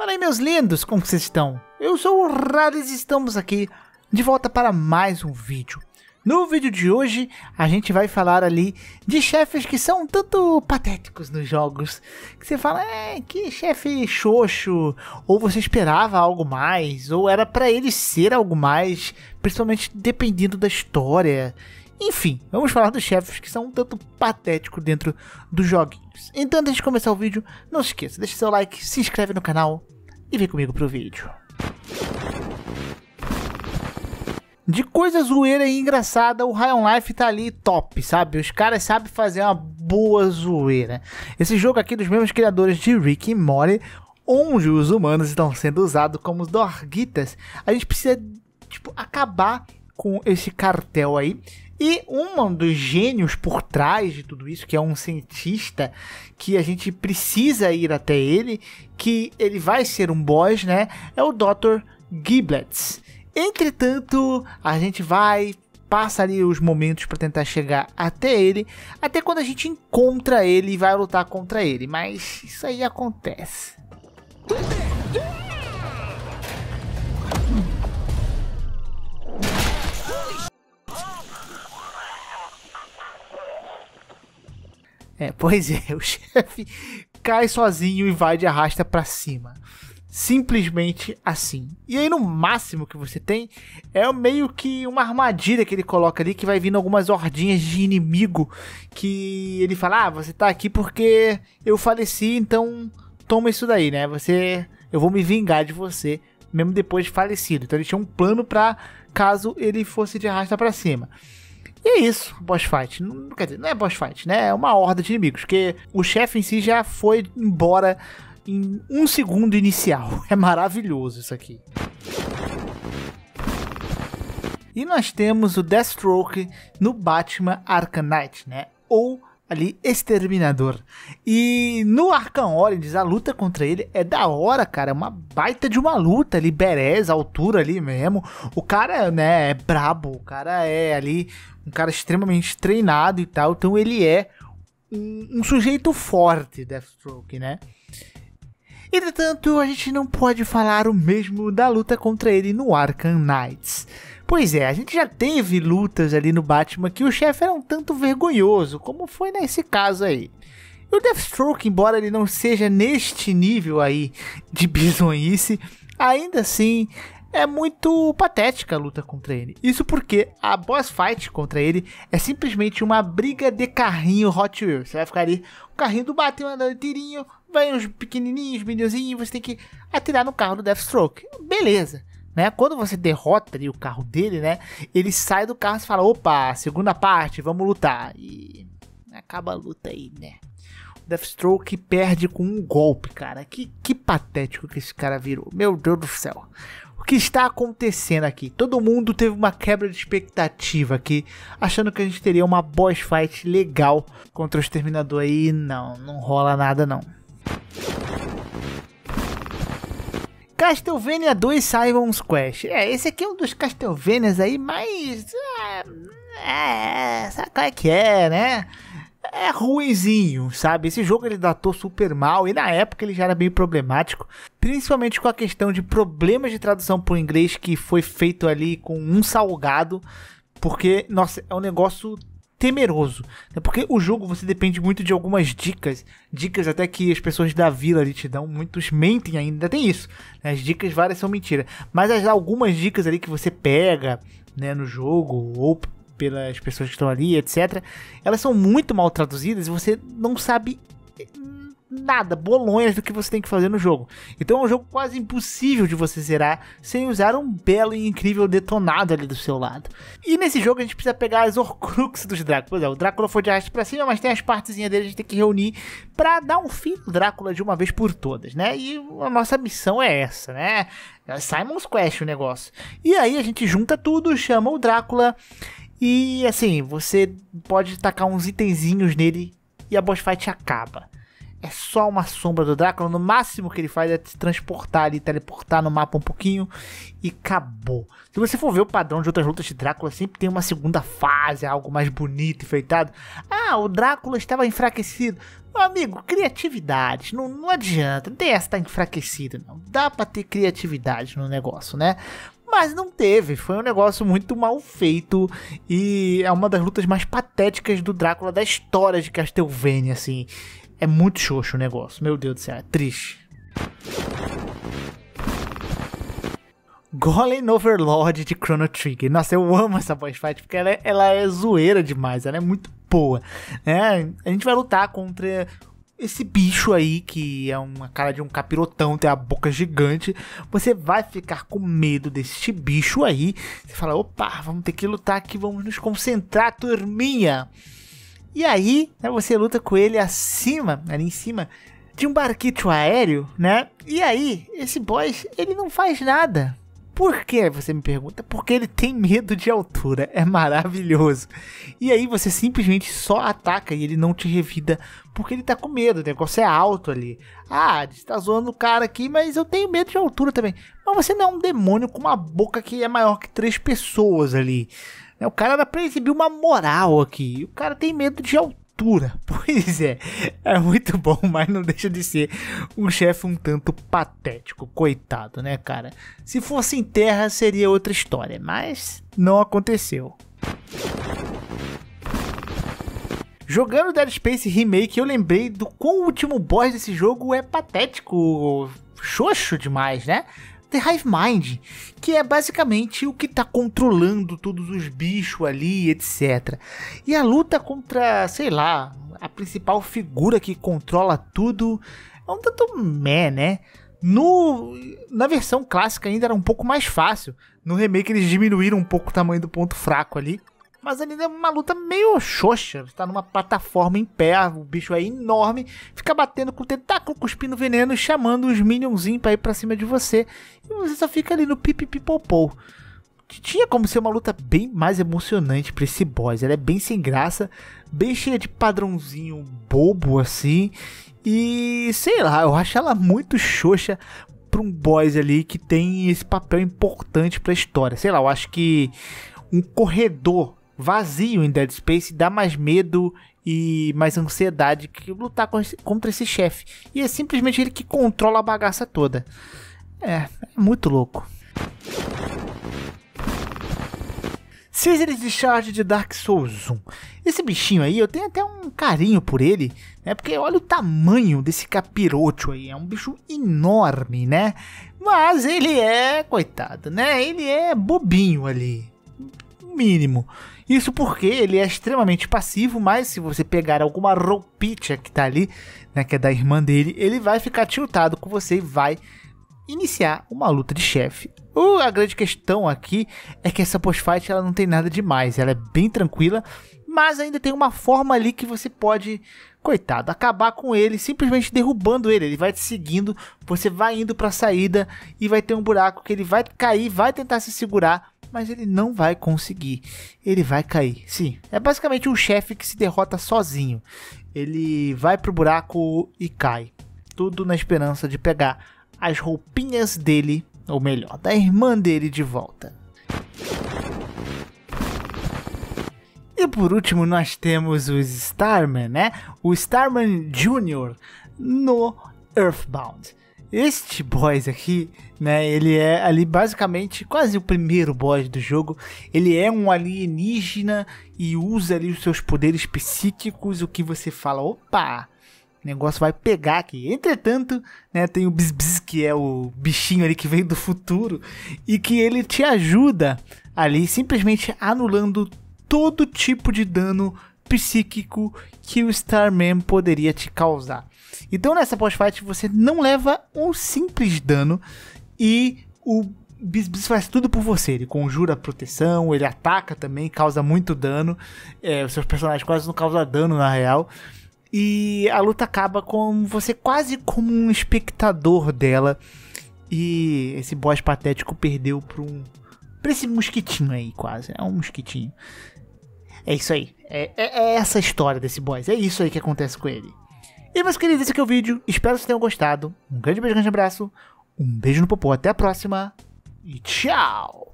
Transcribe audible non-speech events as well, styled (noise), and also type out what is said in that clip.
Fala aí, meus lindos, como vocês estão? Eu sou o Rares e estamos aqui de volta para mais um vídeo. No vídeo de hoje, a gente vai falar ali de chefes que são um tanto patéticos nos jogos. Que você fala, é, que chefe xoxo, ou você esperava algo mais, ou era para ele ser algo mais, principalmente dependendo da história enfim, vamos falar dos chefes que são um tanto patéticos dentro dos joguinhos. Então, antes de começar o vídeo, não se esqueça, deixa seu like, se inscreve no canal e vem comigo pro vídeo. De coisa zoeira e engraçada, o High on Life tá ali top, sabe? Os caras sabem fazer uma boa zoeira. Esse jogo aqui é dos mesmos criadores de Rick e Morty, onde os humanos estão sendo usados como dorguitas, a gente precisa, tipo, acabar com esse cartel aí e um dos gênios por trás de tudo isso, que é um cientista que a gente precisa ir até ele, que ele vai ser um boss, né? É o Dr. Giblets. Entretanto, a gente vai passa ali os momentos para tentar chegar até ele, até quando a gente encontra ele e vai lutar contra ele, mas isso aí acontece. É, pois é, (laughs) o chefe cai sozinho e vai de arrasta para cima. Simplesmente assim. E aí, no máximo que você tem é meio que uma armadilha que ele coloca ali que vai vindo algumas hordinhas de inimigo. Que ele fala: Ah, você tá aqui porque eu faleci, então toma isso daí, né? Você. Eu vou me vingar de você, mesmo depois de falecido. Então ele tinha um plano para caso ele fosse de arrasta para cima. E é isso, boss fight. Não, quer dizer, não é boss fight, né? É uma horda de inimigos, porque o chefe em si já foi embora em um segundo inicial. (laughs) É maravilhoso isso aqui. E nós temos o Deathstroke no Batman Arkham Knight, né? Ou ali Exterminador. E no Arkham Origins, a luta contra ele é da hora, cara. É uma baita de uma luta ali, berez, altura ali mesmo. O cara, né, é brabo. O cara é ali um cara extremamente treinado e tal, então ele é um, um sujeito forte, Deathstroke, né? Entretanto, a gente não pode falar o mesmo da luta contra ele no Arkham Knights. Pois é, a gente já teve lutas ali no Batman que o chefe era um tanto vergonhoso, como foi nesse caso aí. E o Deathstroke, embora ele não seja neste nível aí de (laughs) bizonhice, ainda assim é muito patética a luta contra ele. Isso porque a boss fight contra ele é simplesmente uma briga de carrinho Hot Wheels. Você vai ficar ali, o carrinho do Batman andando tirinho, vai uns pequenininhos, meninozinhos, você tem que atirar no carro do Deathstroke. Beleza. Né? Quando você derrota ali, o carro dele, né? Ele sai do carro e fala: opa, segunda parte, vamos lutar. E acaba a luta aí, né? Deathstroke perde com um golpe, cara. Que, que patético que esse cara virou. Meu Deus do céu o que está acontecendo aqui? Todo mundo teve uma quebra de expectativa aqui, achando que a gente teria uma boss fight legal contra o Exterminador aí. Não, não rola nada não. Castlevania 2 Simon's Quest. É, esse aqui é um dos Castlevanias aí mais... É, é, sabe qual é que é, né? é ruizinho, sabe? Esse jogo ele datou super mal e na época ele já era meio problemático, principalmente com a questão de problemas de tradução para o inglês que foi feito ali com um salgado, porque nossa, é um negócio temeroso, né? porque o jogo você depende muito de algumas dicas, dicas até que as pessoas da vila ali te dão, muitos mentem ainda, tem isso, né? as dicas várias são mentira, mas as algumas dicas ali que você pega, né, no jogo ou pelas pessoas que estão ali, etc. Elas são muito mal traduzidas e você não sabe eh, nada, bolonhas do que você tem que fazer no jogo. Então é um jogo quase impossível de você zerar sem usar um belo e incrível detonado ali do seu lado. E nesse jogo a gente precisa pegar as horcrux dos Dráculas. É, o Drácula foi de arte pra cima, mas tem as partezinhas dele a gente tem que reunir para dar um fim no Drácula de uma vez por todas, né? E a nossa missão é essa, né? É Simon's Quest o negócio. E aí a gente junta tudo, chama o Drácula e assim, você pode tacar uns itenzinhos nele e a boss fight acaba. É só uma sombra do Drácula, no máximo que ele faz é te transportar ali, teleportar no mapa um pouquinho e acabou. Se você for ver o padrão de outras lutas de Drácula, sempre tem uma segunda fase, algo mais bonito, enfeitado. Ah, o Drácula estava enfraquecido. Meu amigo, criatividade, não, não adianta, não tem essa tá enfraquecido não. Dá pra ter criatividade no negócio, né? mas não teve. Foi um negócio muito mal feito e é uma das lutas mais patéticas do Drácula da história de Castlevania, assim. É muito xoxo o negócio, meu Deus do céu, é triste. Golem Overlord de Chrono Trigger. Nossa, eu amo essa boss fight porque ela é, ela é zoeira demais, ela é muito boa. Né? A gente vai lutar contra esse bicho aí, que é uma cara de um capirotão, tem a boca gigante, você vai ficar com medo deste bicho aí. Você fala, opa, vamos ter que lutar aqui, vamos nos concentrar, turminha. E aí, né, você luta com ele acima, ali em cima, de um barquito aéreo, né? E aí, esse boss, ele não faz nada. Por que você me pergunta? Porque ele tem medo de altura, é maravilhoso. E aí você simplesmente só ataca e ele não te revida porque ele tá com medo, o negócio é alto ali. Ah, você tá zoando o cara aqui, mas eu tenho medo de altura também. Mas você não é um demônio com uma boca que é maior que três pessoas ali. O cara dá pra exibir uma moral aqui. O cara tem medo de altura criatura. (laughs) Pois é, é muito bom, mas não deixa de ser um chefe um tanto patético, coitado, né, cara? Se fosse em terra seria outra história, mas não aconteceu. Jogando Dead Space Remake, eu lembrei do quão o último boss desse jogo é patético, xoxo demais, né? The Hive Mind, que é basicamente o que está controlando todos os bichos ali, etc. E a luta contra, sei lá, a principal figura que controla tudo é um tanto meh, né? No, na versão clássica ainda era um pouco mais fácil. No remake eles diminuíram um pouco o tamanho do ponto fraco ali. Mas ainda é uma luta meio xoxa. Você tá numa plataforma em pé, o bicho é enorme, fica batendo com o tentáculo, cuspindo veneno e chamando os minionzinhos pra ir pra cima de você. E você só fica ali no pipipipopou. Tinha como ser uma luta bem mais emocionante pra esse boss. Ela é bem sem graça, bem cheia de padrãozinho bobo assim. E sei lá, eu acho ela muito xoxa pra um boss ali que tem esse papel importante pra história. Sei lá, eu acho que um corredor vazio em Dead Space dá mais medo e mais ansiedade que lutar contra esse chefe. E é simplesmente ele que controla a bagaça toda. É, é muito louco. de Charge de Dark Souls 1. Esse bichinho aí, eu tenho até um carinho por ele, né? Porque olha o tamanho desse capiroto aí, é um bicho enorme, né? Mas ele é, coitado, né? Ele é bobinho ali mínimo. Isso porque ele é extremamente passivo, mas se você pegar alguma roupinha que tá ali, né, que é da irmã dele, ele vai ficar tiltado com você e vai iniciar uma luta de chefe. Uh, a grande questão aqui é que essa post-fight ela não tem nada demais, ela é bem tranquila, mas ainda tem uma forma ali que você pode, coitado, acabar com ele simplesmente derrubando ele. Ele vai te seguindo, você vai indo para a saída e vai ter um buraco que ele vai cair, vai tentar se segurar, mas ele não vai conseguir. Ele vai cair. Sim, é basicamente um chefe que se derrota sozinho. Ele vai pro buraco e cai. Tudo na esperança de pegar as roupinhas dele, ou melhor, da irmã dele de volta. E por último, nós temos os Starman, né? O Starman Jr. no Earthbound. Este boss aqui, né, ele é ali basicamente quase o primeiro boss do jogo. Ele é um alienígena e usa ali os seus poderes psíquicos, o que você fala, opa, o negócio vai pegar aqui. Entretanto, né, tem o Bisbis, que é o bichinho ali que veio do futuro e que ele te ajuda ali simplesmente anulando todo tipo de dano psíquico que o Starman poderia te causar. Então nessa pós-fight você não leva um simples dano e o Bisbis faz tudo por você. Ele conjura proteção, ele ataca também, causa muito dano. É, os seus personagens quase não causam dano na real. E a luta acaba com você quase como um espectador dela. E esse boss patético perdeu pra um. pra esse mosquitinho aí, quase. É um mosquitinho. É isso aí. É, é, é essa a história desse boss. É isso aí que acontece com ele. E meus queridos, esse aqui é o vídeo. Espero que vocês tenham gostado. Um grande beijo, um grande abraço. Um beijo no popô. Até a próxima. E tchau!